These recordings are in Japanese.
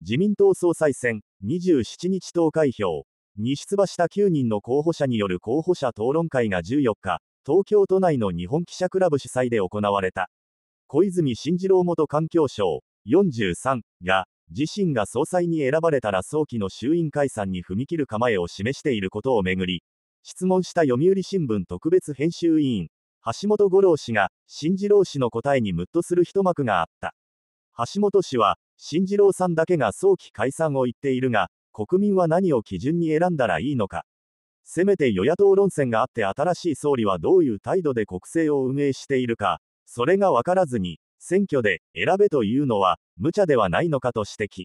自民党総裁選、27日投開票に出馬した9人の候補者による候補者討論会が14日、東京都内の日本記者クラブ主催で行われた。小泉進次郎元環境省43が、自身が総裁に選ばれたら早期の衆院解散に踏み切る構えを示していることをめぐり、質問した読売新聞特別編集委員、橋本五郎氏が、進次郎氏の答えにムッとする一幕があった。橋本氏は、新次郎さんだけが早期解散を言っているが、国民は何を基準に選んだらいいのか。せめて与野党論戦があって新しい総理はどういう態度で国政を運営しているか、それが分からずに、選挙で選べというのは無茶ではないのかと指摘。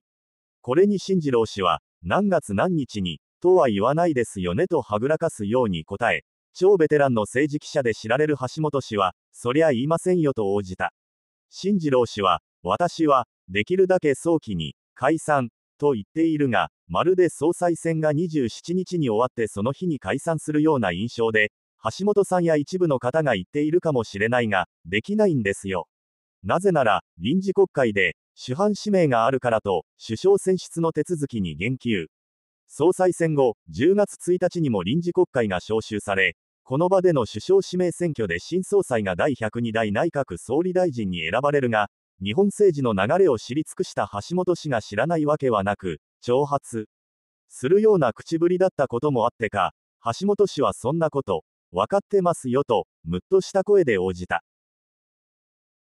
これに新次郎氏は、何月何日に、とは言わないですよねとはぐらかすように答え、超ベテランの政治記者で知られる橋本氏は、そりゃ言いませんよと応じた。新次郎氏は、私は、できるだけ早期に解散と言っているが、まるで総裁選が27日に終わってその日に解散するような印象で、橋本さんや一部の方が言っているかもしれないが、できないんですよ。なぜなら、臨時国会で、主犯指名があるからと、首相選出の手続きに言及。総裁選後、10月1日にも臨時国会が召集され、この場での首相指名選挙で新総裁が第102代内閣総理大臣に選ばれるが、日本政治の流れを知り尽くした橋本氏が知らないわけはなく、挑発するような口ぶりだったこともあってか、橋本氏はそんなこと、分かってますよと、むっとした声で応じた。